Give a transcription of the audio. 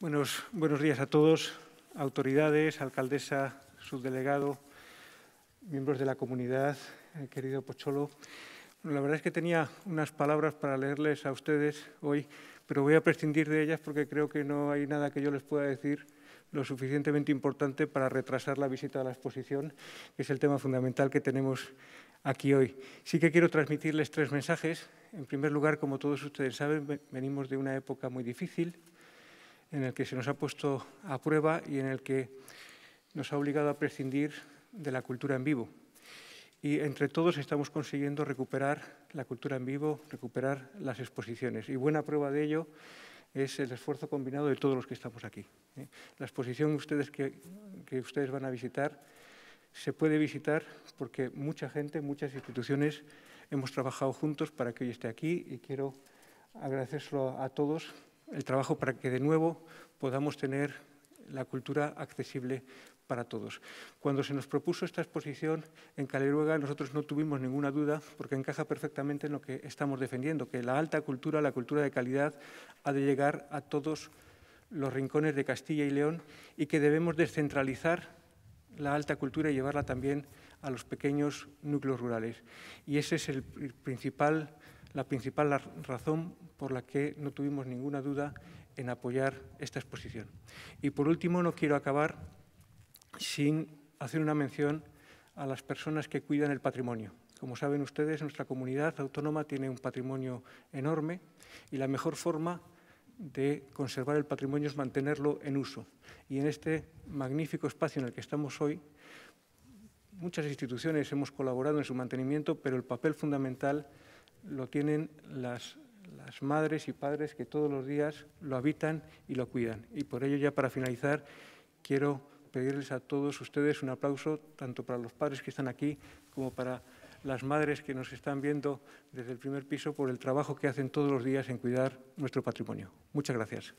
Buenos, buenos días a todos, autoridades, alcaldesa, subdelegado, miembros de la comunidad, eh, querido Pocholo. la verdad es que tenía unas palabras para leerles a ustedes hoy, pero voy a prescindir de ellas porque creo que no hay nada que yo les pueda decir lo suficientemente importante para retrasar la visita a la exposición, que es el tema fundamental que tenemos aquí hoy. Sí que quiero transmitirles tres mensajes. En primer lugar, como todos ustedes saben, venimos de una época muy difícil, en el que se nos ha puesto a prueba y en el que nos ha obligado a prescindir de la cultura en vivo. Y entre todos estamos consiguiendo recuperar la cultura en vivo, recuperar las exposiciones. Y buena prueba de ello es el esfuerzo combinado de todos los que estamos aquí. ¿eh? La exposición que, ustedes van a visitar se puede visitar porque mucha gente, muchas instituciones hemos trabajado juntos para que hoy esté aquí y quiero agradecerlo a todos el trabajo para que de nuevo podamos tener la cultura accesible para todos. Cuando se nos propuso esta exposición en Caleruega, nosotros no tuvimos ninguna duda, porque encaja perfectamente en lo que estamos defendiendo, que la alta cultura, la cultura de calidad, ha de llegar a todos los rincones de Castilla y León y que debemos descentralizar la alta cultura y llevarla también a los pequeños núcleos rurales. Y ese es el principal la principal razón por la que no tuvimos ninguna duda en apoyar esta exposición. Y por último, no quiero acabar sin hacer una mención a las personas que cuidan el patrimonio. Como saben ustedes, nuestra comunidad autónoma tiene un patrimonio enorme y la mejor forma de conservar el patrimonio es mantenerlo en uso. Y en este magnífico espacio en el que estamos hoy, muchas instituciones hemos colaborado en su mantenimiento, pero el papel fundamental lo tienen las, madres y padres que todos los días lo habitan y lo cuidan. Y por ello, ya para finalizar, quiero pedirles a todos ustedes un aplauso, tanto para los padres que están aquí como para las madres que nos están viendo desde el primer piso por el trabajo que hacen todos los días en cuidar nuestro patrimonio. Muchas gracias.